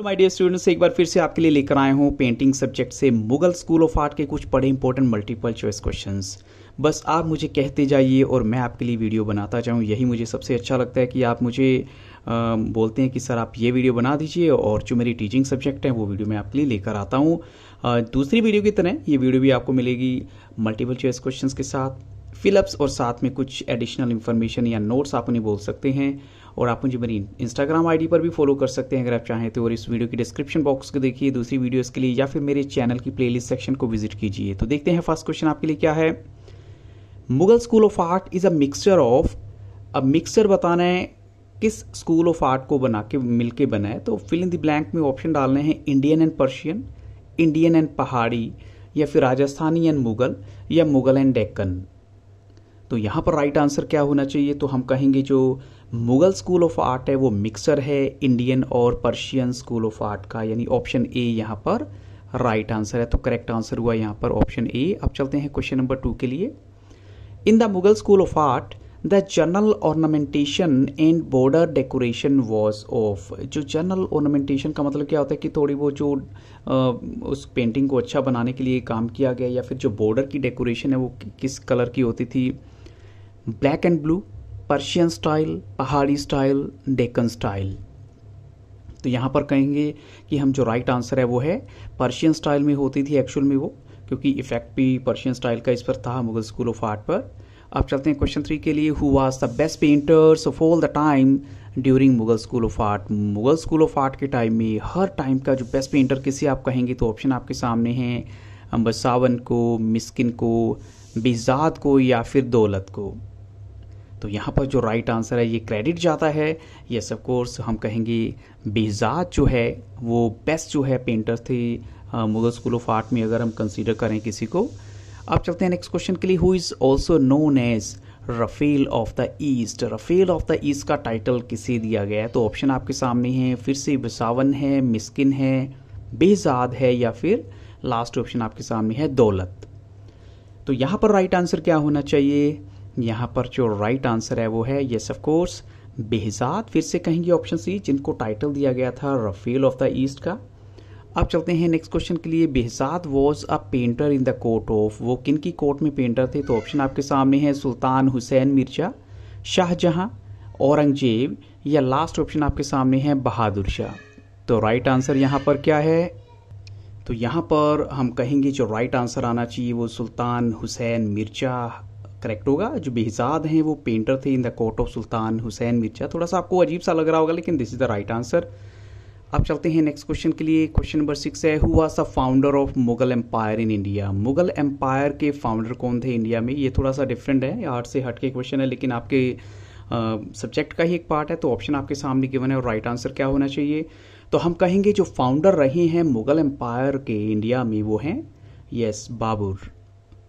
तो my dear students एक बार फिर से आपके लिए लेकर आया हूँ पेंटिंग सब्जेक्ट से मुगल स्कूल ऑफ आर्ट के कुछ बड़े इंपॉर्टेंट मल्टीपल चॉइस क्वेश्चंस बस आप मुझे कहते जाइए और मैं आपके लिए वीडियो बनाता जाऊँ यही मुझे सबसे अच्छा लगता है कि आप मुझे आ, बोलते हैं कि सर आप ये वीडियो बना दीजिए और जो मेरी टीचिंग सब्जेक्ट है वो वीडियो मैं आपके लिए लेकर आता हूँ दूसरी वीडियो की तरह ये वीडियो भी आपको मिलेगी मल्टीपल चॉइस क्वेश्चन के साथ फिलअप्स और साथ में कुछ एडिशनल इन्फॉर्मेशन या नोट्स आप उन्हें बोल सकते हैं और आप मुझे मेरी इंस्टाग्राम आईडी पर भी फॉलो कर सकते हैं अगर आप चाहें तो और इस वीडियो की डिस्क्रिप्शन बॉक्स को देखिए दूसरी वीडियोस के लिए या फिर मेरे चैनल की प्लेलिस्ट सेक्शन को विजिट कीजिए तो देखते हैं फर्स्ट क्वेश्चन आपके लिए क्या है Mughal school of art is a mixture of अब मिक्सचर बताना है किस स्कूल ऑफ आर्ट को बना के मिल के तो फिल इन द ब्लैंक में ऑप्शन डालने हैं Indian and Persian Indian and Pahari या फिर राजस्थानी एंड मुगल या मुगल एंड डेक्कन तो यहाँ पर राइट आंसर क्या होना चाहिए तो हम कहेंगे जो मुगल स्कूल ऑफ आर्ट है वो मिक्सर है इंडियन और पर्शियन स्कूल ऑफ आर्ट का यानी ऑप्शन ए यहाँ पर राइट आंसर है तो करेक्ट आंसर हुआ यहाँ पर ऑप्शन ए अब चलते हैं क्वेश्चन नंबर टू के लिए in the Mughal school of art the general ornamentation and border decoration was of जो जनरल ऑर्नामेंटेशन का मतलब क्या होता है कि थोड़ी वो जो आ, उस पेंटिंग को अच्छा बनाने के लिए काम किया गया या फिर जो बॉर्डर की डेकोरेशन है वो किस कलर की होती थी black and blue Persian style Pahari style Deccan style तो यहाँ पर कहेंगे कि हम जो राइट आंसर है वो है पर्शियन स्टाइल में होती थी एक्चुअल में वो क्योंकि इफेक्ट भी पर्शियन स्टाइल का इस पर था मुगल स्कूल ऑफ आर्ट पर अब चलते हैं क्वेश्चन थ्री के लिए who was the best painters of all the time during Mughal school of art Mughal school of art के टाइम में हर टाइम का जो बेस्ट पेंटर किसी आप कहेंगे तो ऑप्शन आपके सामने हैं सावन को मिस्किन को बिजाद को या फिर दौलत को तो यहाँ पर जो राइट आंसर है ये क्रेडिट जाता है ये सब कोर्स हम कहेंगे बेहजाद जो है वो बेस्ट जो है पेंटर्स थे मुगल स्कूल ऑफ आर्ट में अगर हम कंसीडर करें किसी को अब चलते हैं नेक्स्ट क्वेश्चन के लिए who is also known as Raphael of the east Raphael of the east का टाइटल किसे दिया गया है तो ऑप्शन आपके सामने है फिर से बसावन है मिस्किन है बेजाद है या फिर लास्ट ऑप्शन आपके सामने है दौलत तो यहाँ पर राइट आंसर क्या होना चाहिए यहाँ पर जो राइट right आंसर है वो है येस ऑफ कोर्स बेहजाद फिर से कहेंगे ऑप्शन सी जिनको टाइटल दिया गया था रफेल ऑफ द ईस्ट का अब चलते हैं नेक्स्ट क्वेश्चन के लिए Behzad was a painter in the court of वो किन की कोर्ट में पेंटर थे तो ऑप्शन आपके सामने है सुल्तान हुसैन मिर्जा शाहजहां औरंगजेब या लास्ट ऑप्शन आपके सामने है बहादुर शाह तो राइट आंसर यहाँ पर क्या है तो यहाँ पर हम कहेंगे जो राइट आंसर आना चाहिए वो सुल्तान हुसैन मिर्जा करेक्ट होगा जो बेहजाद हैं वो पेंटर थे in the court of Sultan Hussain Mirza थोड़ा सा आपको अजीब सा लग रहा होगा लेकिन this is the right answer आप चलते हैं नेक्स्ट क्वेश्चन के लिए क्वेश्चन नंबर सिक्स है who was the founder of Mughal empire in India Mughal empire के फाउंडर कौन थे इंडिया में ये थोड़ा सा डिफरेंट है आर्ट से हट के क्वेश्चन है लेकिन आपके सब्जेक्ट uh, का ही एक पार्ट है तो ऑप्शन आपके सामने गिवन है और राइट आंसर क्या होना चाहिए तो हम कहेंगे जो फाउंडर रहे हैं मुगल एम्पायर के इंडिया में वो हैं यस बाबुर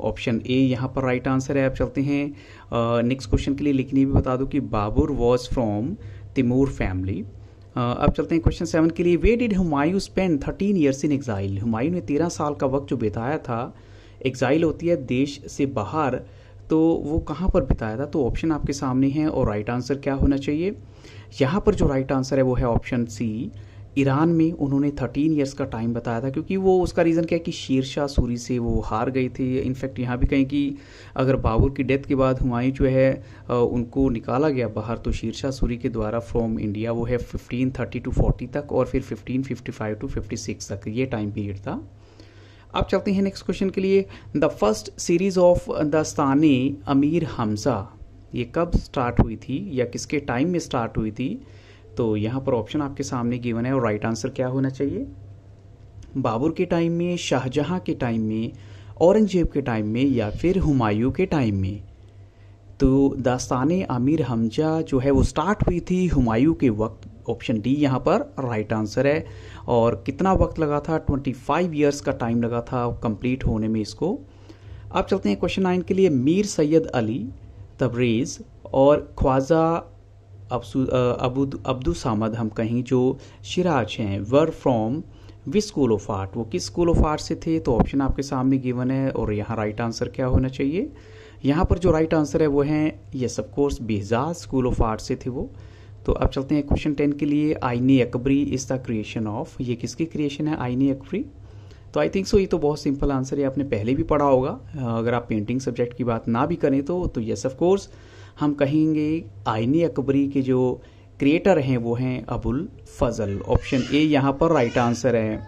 ऑप्शन ए यहाँ पर राइट आंसर है आप चलते हैं नेक्स्ट क्वेश्चन के लिए लिखने भी बता दूँ कि Babur was from Timur family अब चलते हैं क्वेश्चन सेवन के लिए why did Humayun spend thirteen years in exile Humayun ने तेरह साल का वक्त जो बिताया था एग्जाइल होती है देश से बाहर तो वो कहाँ पर बिताया था तो ऑप्शन आपके सामने है और राइट आंसर क्या होना चाहिए यहाँ पर जो राइट आंसर है वो है ऑप्शन सी ईरान में उन्होंने थर्टीन ईयर्स का टाइम बताया था क्योंकि वो उसका रीज़न क्या है कि शेरशाह सूरी से वो हार गए थे इनफैक्ट यहाँ भी कहें कि अगर बाबर की डेथ के बाद हुमायूं जो है उनको निकाला गया बाहर तो शेरशाह सूरी के द्वारा फ्रॉम इंडिया वो है फिफ्टीन थर्टी टू फोर्टी तक और फिर fifteen fifty five to fifty six तक ये टाइम पीरियड था अब चलते हैं नेक्स्ट क्वेश्चन के लिए द फर्स्ट सीरीज ऑफ दस्ताने अमीर हमजा ये कब स्टार्ट हुई थी या किसके टाइम में स्टार्ट हुई थी तो यहाँ पर ऑप्शन आपके सामने गिवन है और राइट आंसर क्या होना चाहिए बाबर के टाइम में शाहजहाँ के टाइम में औरंगजेब के टाइम में या फिर हुमायूं के टाइम में तो दास्तान आमिर हमजा जो है वो स्टार्ट हुई थी हुमायूं के वक्त ऑप्शन डी यहाँ पर राइट आंसर है और कितना वक्त लगा था 25 ईयर्स का टाइम लगा था कंप्लीट होने में इसको अब चलते हैं क्वेश्चन नाइन के लिए मीर सैयद अली तबरेज़ और ख्वाजा अब्दू सामद हम कहें जो शिराज हैं were from this school of art वो किस स्कूल ऑफ आर्ट से थे तो ऑप्शन आपके सामने गिवन है और यहाँ राइट आंसर क्या होना चाहिए यहाँ पर जो राइट आंसर है वो है yes course Behzad school of art से थे वो तो अब चलते हैं क्वेश्चन टेन के लिए Aini Akbari is the creation of ये किसकी क्रिएशन है आईनी अकबरी तो आई थिंक सो ये तो बहुत सिंपल आंसर है आपने पहले भी पढ़ा होगा अगर आप पेंटिंग सब्जेक्ट की बात ना भी करें तो तो यस ऑफ कोर्स हम कहेंगे आईने अकबरी के जो क्रिएटर हैं वो हैं अबुल फजल ऑप्शन ए यहाँ पर राइट आंसर है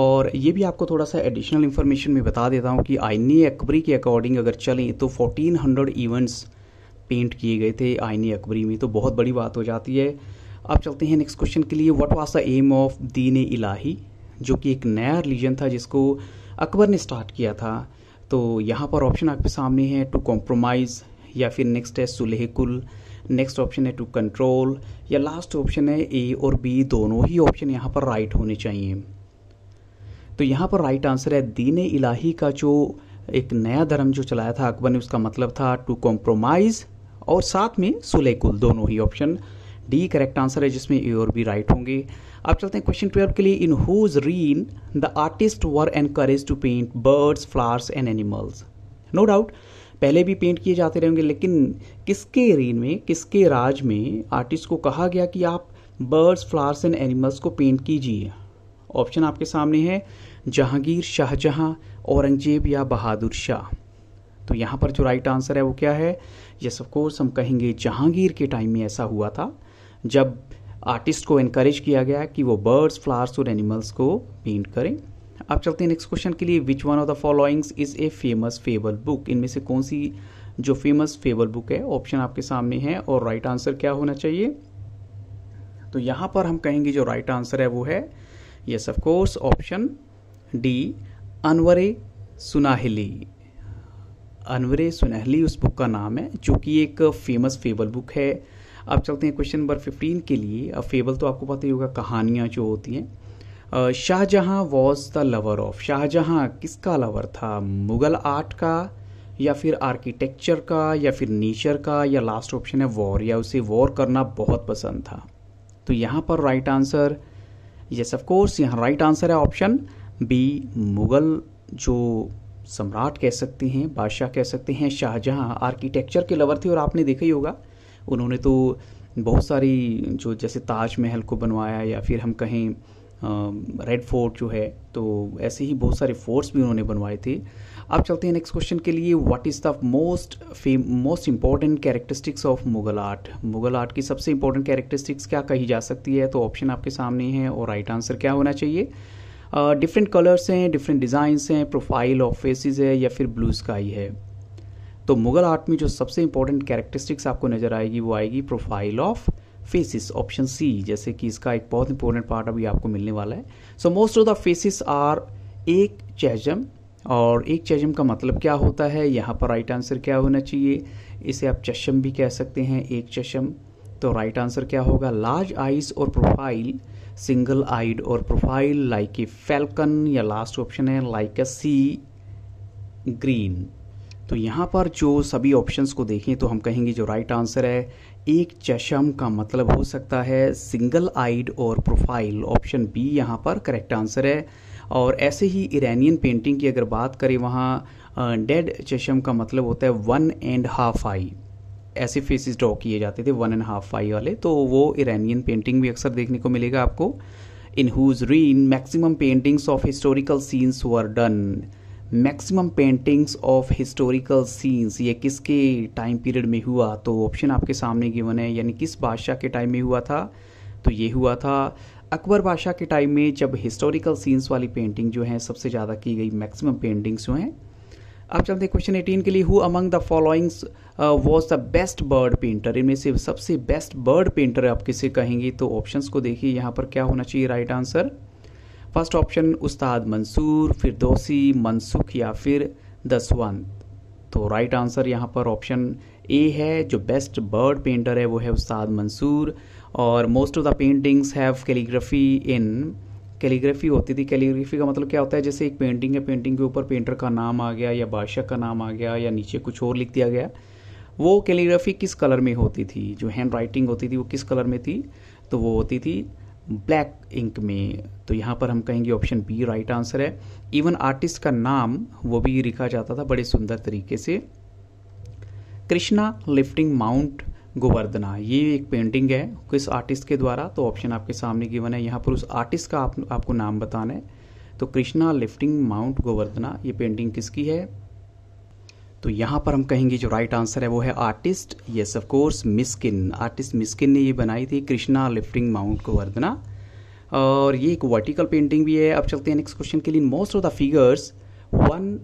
और ये भी आपको थोड़ा सा एडिशनल इन्फॉर्मेशन में बता देता हूँ कि आईने अकबरी के अकॉर्डिंग अगर चलें तो 1400 इवेंट्स पेंट किए गए थे आईने अकबरी में तो बहुत बड़ी बात हो जाती है अब चलते हैं नेक्स्ट क्वेश्चन के लिए what was the aim of Din Ilahi जो कि एक नया रिलीजन था जिसको अकबर ने स्टार्ट किया था तो यहाँ पर ऑप्शन आपके सामने है टू कॉम्प्रोमाइज़ या फिर नेक्स्ट है सुलहकुल नेक्स्ट ऑप्शन है टू कंट्रोल या लास्ट ऑप्शन है ए और बी दोनों ही ऑप्शन यहाँ पर राइट होने चाहिए तो यहाँ पर राइट आंसर है दीन इलाही का जो एक नया धर्म जो चलाया था अकबर ने उसका मतलब था टू कॉम्प्रोमाइज और साथ में सुलेकुल दोनों ही ऑप्शन डी करेक्ट आंसर है जिसमें ए और बी राइट होंगे अब चलते हैं क्वेश्चन ट्वेल्व के लिए in whose reign the artist were encouraged to paint birds flowers and animals no doubt पहले भी पेंट किए जाते रहेंगे लेकिन किसके रेन में किसके राज में आर्टिस्ट को कहा गया कि आप बर्ड्स फ्लावर्स एंड एनिमल्स को पेंट कीजिए ऑप्शन आपके सामने है जहांगीर शाहजहां औरंगजेब या बहादुर शाह तो यहाँ पर जो राइट आंसर है वो क्या है यस कोर्स हम कहेंगे जहांगीर के टाइम में ऐसा हुआ था जब आर्टिस्ट को इनक्रेज किया गया कि वो बर्ड्स फ्लावर्स और एनिमल्स को पेंट करें अब चलते हैं नेक्स्ट क्वेश्चन के लिए which one of the followings is a famous fable book इनमें से कौन सी जो फेमस फेबल बुक है ऑप्शन आपके सामने है और राइट right आंसर क्या होना चाहिए तो यहाँ पर हम कहेंगे जो राइट right आंसर है वो है yes of course option D Anwar Suhaili Anwar Suhaili उस बुक का नाम है जो कि एक फेमस फेबल बुक है अब चलते हैं क्वेश्चन नंबर फिफ्टीन के लिए अब फेबल तो आपको पता ही होगा कहानियाँ जो होती हैं Shahjahan was the lover of Shahjahan किसका लवर था मुग़ल आर्ट का या फिर आर्किटेक्चर का या फिर नेचर का या लास्ट ऑप्शन है वॉर या उसे वॉर करना बहुत पसंद था तो यहाँ पर right answer yes of course यहाँ राइट आंसर है ऑप्शन बी मुग़ल जो सम्राट कह सकते हैं बादशाह कह सकते हैं शाहजहाँ आर्किटेक्चर के लवर थे और आपने देखा ही होगा उन्होंने तो बहुत सारी जो जैसे ताजमहल को बनवाया या फिर हम कहें रेड फोर्ट जो है तो ऐसे ही बहुत सारे फोर्ट्स भी उन्होंने बनवाए थे अब चलते हैं नेक्स्ट क्वेश्चन के लिए what is the most fame most important characteristics of Mughal art Mughal art की सबसे इंपॉर्टेंट कैरेक्टरिस्टिक्स क्या कही जा सकती है तो ऑप्शन आपके सामने है और राइट right आंसर क्या होना चाहिए डिफरेंट uh, कलर्स हैं डिफरेंट डिज़ाइंस हैं प्रोफाइल ऑफ फेसिस है या फिर ब्लू स्काई है तो मुगल आर्ट में जो सबसे इंपॉर्टेंट कैरेक्टरिस्टिक्स आपको नज़र आएगी वो आएगी profile of faces option C जैसे कि इसका एक बहुत इंपॉर्टेंट पार्ट अभी आपको मिलने वाला है so most of the faces are एक चैजम और एक चैजम का मतलब क्या होता है यहाँ पर राइट आंसर क्या होना चाहिए इसे आप चशम भी कह सकते हैं एक चशम तो राइट आंसर क्या होगा लार्ज आइज और प्रोफाइल सिंगल आइड और प्रोफाइल लाइक ए फैल्कन या लास्ट ऑप्शन है लाइक अ सी ग्रीन तो यहाँ पर जो सभी ऑप्शंस को देखें तो हम कहेंगे जो राइट right आंसर है एक चशम का मतलब हो सकता है सिंगल आइड और प्रोफाइल ऑप्शन बी यहाँ पर करेक्ट आंसर है और ऐसे ही ईरानियन पेंटिंग की अगर बात करें वहाँ डेड चशम का मतलब होता है वन एंड हाफ आई ऐसे फेसिस ड्रॉ किए जाते थे वन एंड हाफ आई वाले तो वो ईरानियन पेंटिंग भी अक्सर देखने को मिलेगा आपको in whose reign maximum paintings of historical scenes were done maximum paintings of historical scenes ये किसके टाइम पीरियड में हुआ तो ऑप्शन आपके सामने गिवन है यानी किस बादशाह के टाइम में हुआ था तो ये हुआ था अकबर बादशाह के टाइम में जब हिस्टोरिकल सीन्स वाली पेंटिंग जो है सबसे ज़्यादा की गई मैक्सिमम पेंटिंग्स जो हैं अब चलते हैं क्वेश्चन एटीन के लिए who among the followings was the best bird painter इनमें से सबसे बेस्ट बर्ड पेंटर आप किसे कहेंगे तो ऑप्शंस को देखिए यहाँ पर क्या होना चाहिए right right answer first option Ustad Mansur फिर दोसी मनसुख या फिर दसवंत तो राइट आंसर यहाँ पर ऑप्शन ए है जो बेस्ट बर्ड पेंटर है वो है उस्ताद मंसूर और most of the paintings have calligraphy in calligraphy होती थी कैलीग्राफी का मतलब क्या होता है जैसे एक पेंटिंग है पेंटिंग के ऊपर पेंटर का नाम आ गया या बादशाह का नाम आ गया या नीचे कुछ और लिख दिया गया वो कैलीग्राफी किस कलर में होती थी जो हैंड राइटिंग होती थी वो किस कलर में थी तो वो होती थी ब्लैक इंक में तो यहाँ पर हम कहेंगे ऑप्शन बी राइट आंसर है इवन आर्टिस्ट का नाम वो भी लिखा जाता था बड़े सुंदर तरीके से कृष्णा लिफ्टिंग माउंट गोवर्धना ये एक पेंटिंग है किस आर्टिस्ट के द्वारा तो ऑप्शन आपके सामने गिवन है यहाँ पर उस आर्टिस्ट का आप, आपको नाम बताना है तो कृष्णा लिफ्टिंग माउंट गोवर्धना ये पेंटिंग किसकी है तो यहाँ पर हम कहेंगे जो राइट आंसर है वो है artist yes of course Miskin artist Miskin ने ये बनाई थी कृष्णा लिफ्टिंग माउंट वर्धना और ये एक वर्टिकल पेंटिंग भी है अब चलते हैं नेक्स्ट क्वेश्चन के लिए most of the figures one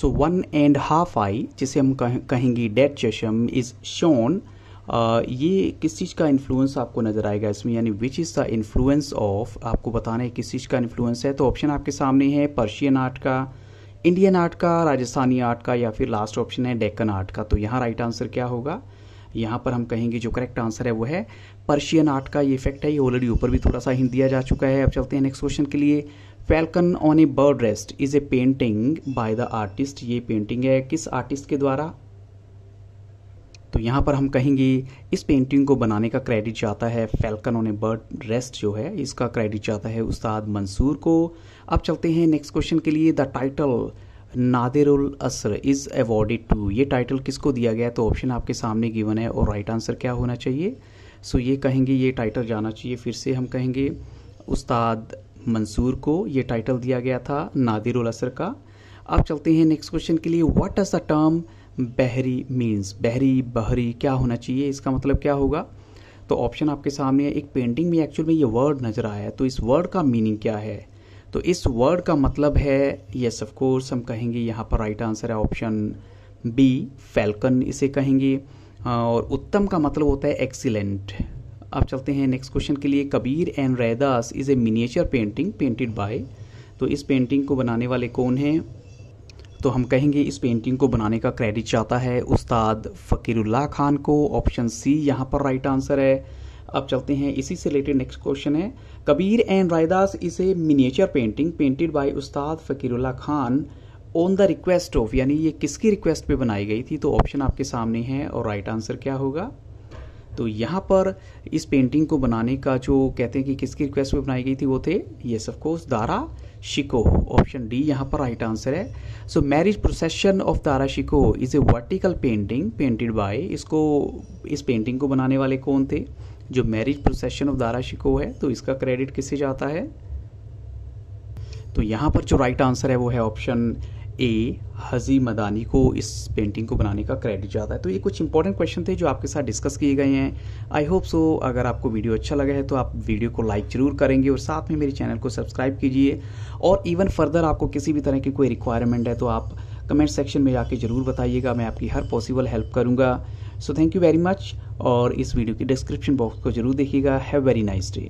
so one and half eye जिसे हम कह, कहेंगे डेड चशम इज़ शोन ये किस चीज़ का इन्फ्लुएंस आपको नज़र आएगा इसमें यानी which is the influence of आपको बताना है किस चीज़ का इन्फ्लुएंस है तो ऑप्शन आपके सामने है पर्शियन आर्ट का इंडियन आर्ट का राजस्थानी आर्ट का या फिर लास्ट ऑप्शन है डेक्कन आर्ट का तो यहाँ राइट आंसर क्या होगा यहाँ पर हम कहेंगे जो करेक्ट आंसर है वो है पर्शियन आर्ट का ये इफेक्ट है ये ऑलरेडी ऊपर भी थोड़ा सा हिंद दिया जा चुका है अब चलते हैं नेक्स्ट क्वेश्चन के लिए falcon on a bird rest is a painting by the artist ये पेंटिंग है किस आर्टिस्ट के द्वारा तो यहाँ पर हम कहेंगे इस पेंटिंग को बनाने का क्रेडिट जाता है falcon on a bird rest जो है इसका क्रेडिट जाता है उस्ताद मंसूर को अब चलते हैं नेक्स्ट क्वेश्चन के लिए the title Nadirul Asar is awarded to ये टाइटल किसको दिया गया तो ऑप्शन आपके सामने गिवन है और राइट आंसर क्या होना चाहिए सो ये कहेंगे ये टाइटल जाना चाहिए फिर से हम कहेंगे उस्ताद मंसूर को ये टाइटल दिया गया था नादिरुल असर का अब चलते हैं नेक्स्ट क्वेश्चन के लिए what is the term Bahri means बहरी बहरी क्या होना चाहिए इसका मतलब क्या होगा तो ऑप्शन आपके सामने है एक पेंटिंग में एक्चुअल में ये वर्ड नज़र आया है तो इस वर्ड का मीनिंग क्या है तो इस वर्ड का मतलब है येस ऑफ कोर्स हम कहेंगे यहाँ पर राइट आंसर है ऑप्शन बी फैल्कन इसे कहेंगे और उत्तम का मतलब होता है एक्सीलेंट आप चलते हैं नेक्स्ट क्वेश्चन के लिए Kabir and Raidas is a miniature painting painted by तो इस पेंटिंग को बनाने वाले कौन हैं तो हम कहेंगे इस पेंटिंग को बनाने का क्रेडिट जाता है उस्ताद फ़कीरुल्लाह खान को ऑप्शन सी यहाँ पर राइट आंसर है अब चलते हैं इसी से रिलेटेड नेक्स्ट क्वेश्चन है कबीर एंड रायदास इसे miniature painting painted by Ustad Fakirullah Khan on the request of यानी ये किसकी रिक्वेस्ट पे बनाई गई थी तो ऑप्शन आपके सामने है और राइट आंसर क्या होगा तो यहाँ पर इस पेंटिंग को बनाने का जो कहते हैं कि किसकी रिक्वेस्ट पे बनाई गई थी वो थे yes of course Dara Shikoh option D यहाँ पर राइट आंसर है so marriage procession of Dara Shikoh is a vertical painting painted by इसको इस पेंटिंग को बनाने वाले कौन थे जो marriage procession of Dara Shikoh है तो इसका क्रेडिट किसे जाता है तो यहाँ पर जो राइट आंसर है वो है ऑप्शन ए हजी मदानी को इस पेंटिंग को बनाने का क्रेडिट जाता है तो ये कुछ इंपॉर्टेंट क्वेश्चन थे जो आपके साथ डिस्कस किए गए हैं आई होप सो अगर आपको वीडियो अच्छा लगा है तो आप वीडियो को लाइक जरूर करेंगे और साथ में मेरे चैनल को सब्सक्राइब कीजिए और इवन फर्दर आपको किसी भी तरह की कोई रिक्वायरमेंट है तो आप कमेंट सेक्शन में जाके ज़रूर बताइएगा मैं आपकी हर पॉसिबल हेल्प करूँगा so thank you very much और इस वीडियो की डिस्क्रिप्शन बॉक्स को जरूर देखिएगा हैव वेरी नाइस डे